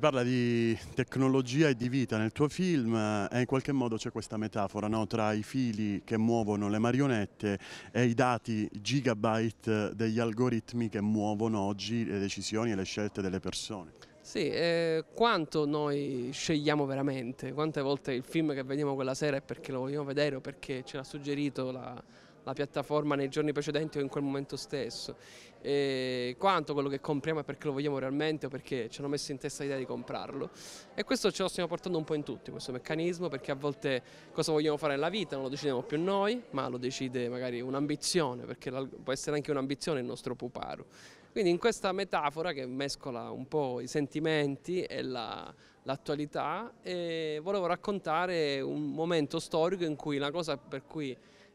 si parla di tecnologia e di vita nel tuo film eh, e in qualche modo c'è questa metafora no? tra i fili che muovono le marionette e i dati gigabyte degli algoritmi che muovono oggi le decisioni e le scelte delle persone. Sì, eh, quanto noi scegliamo veramente, quante volte il film che vediamo quella sera è perché lo vogliamo vedere o perché ce l'ha suggerito la, la piattaforma nei giorni precedenti o in quel momento stesso. E quanto quello che compriamo è perché lo vogliamo realmente o perché ci hanno messo in testa l'idea di comprarlo. E questo ce lo stiamo portando un po' in tutti, questo meccanismo, perché a volte cosa vogliamo fare nella vita non lo decidiamo più noi, ma lo decide magari un'ambizione, perché può essere anche un'ambizione il nostro puparo. Quindi in questa metafora che mescola un po' i sentimenti e l'attualità, la, eh, volevo raccontare un momento storico in cui la cosa per cui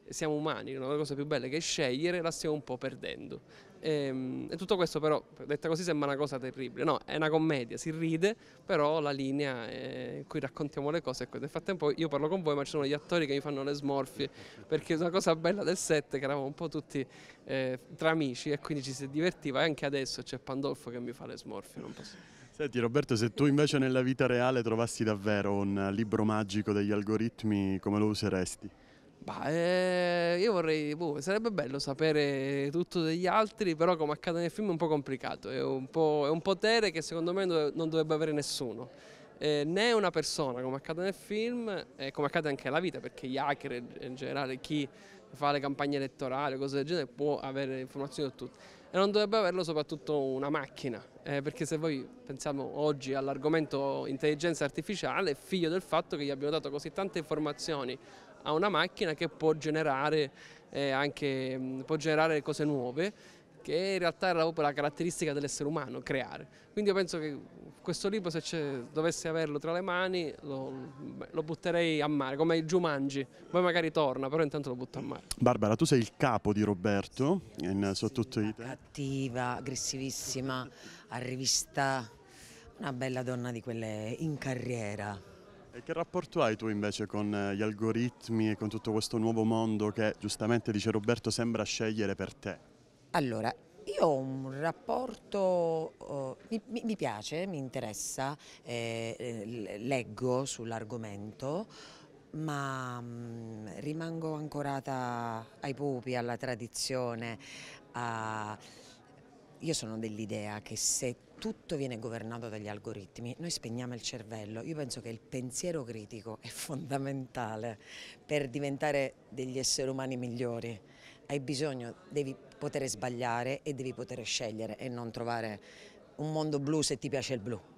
siamo umani, una delle cose più belle che scegliere, la stiamo un po' perdendo. E, ehm, e, tutto questo però, detta così, sembra una cosa terribile, no, è una commedia, si ride, però la linea in cui raccontiamo le cose è questa. Nel frattempo io parlo con voi, ma ci sono gli attori che mi fanno le smorfie, perché una cosa bella del set che eravamo un po' tutti eh, tra amici e quindi ci si divertiva e anche adesso c'è Pandolfo che mi fa le smorfie, non posso... Senti Roberto, se tu invece nella vita reale trovassi davvero un libro magico degli algoritmi, come lo useresti? Bah, eh, io vorrei, boh, sarebbe bello sapere tutto degli altri, però come accade nel film è un po' complicato, è un, po', è un potere che secondo me non dovrebbe avere nessuno. Eh, né una persona, come accade nel film, e come accade anche nella vita, perché gli hacker in generale, chi fa le campagne elettorali, cose del genere, può avere informazioni su tutto. E non dovrebbe averlo soprattutto una macchina, eh, perché se voi pensiamo oggi all'argomento intelligenza artificiale, figlio del fatto che gli abbiamo dato così tante informazioni a una macchina che può generare, eh, anche, mm, può generare cose nuove che in realtà era proprio la caratteristica dell'essere umano, creare. Quindi io penso che questo libro se dovessi averlo tra le mani lo, lo, butterei a mare, come il Giumangi, poi magari torna, però intanto lo butto a mare. Barbara, tu sei il capo di Roberto, in, su tutti i Cattiva, aggressivissima, a rivista, una bella donna di quelle in carriera. E che rapporto hai tu invece con eh, gli algoritmi e con tutto questo nuovo mondo che giustamente, dice Roberto, sembra scegliere per te? Allora, io ho un rapporto, oh, mi, mi, piace, mi interessa, eh, eh leggo sull'argomento, ma mh, mm, rimango ancorata ai pupi, alla tradizione, a io sono dell'idea che se tutto viene governato dagli algoritmi, noi spegniamo il cervello. Io penso che il pensiero critico è fondamentale per diventare degli esseri umani migliori. Hai bisogno, devi poter sbagliare e devi poter scegliere e non trovare un mondo blu se ti piace il blu.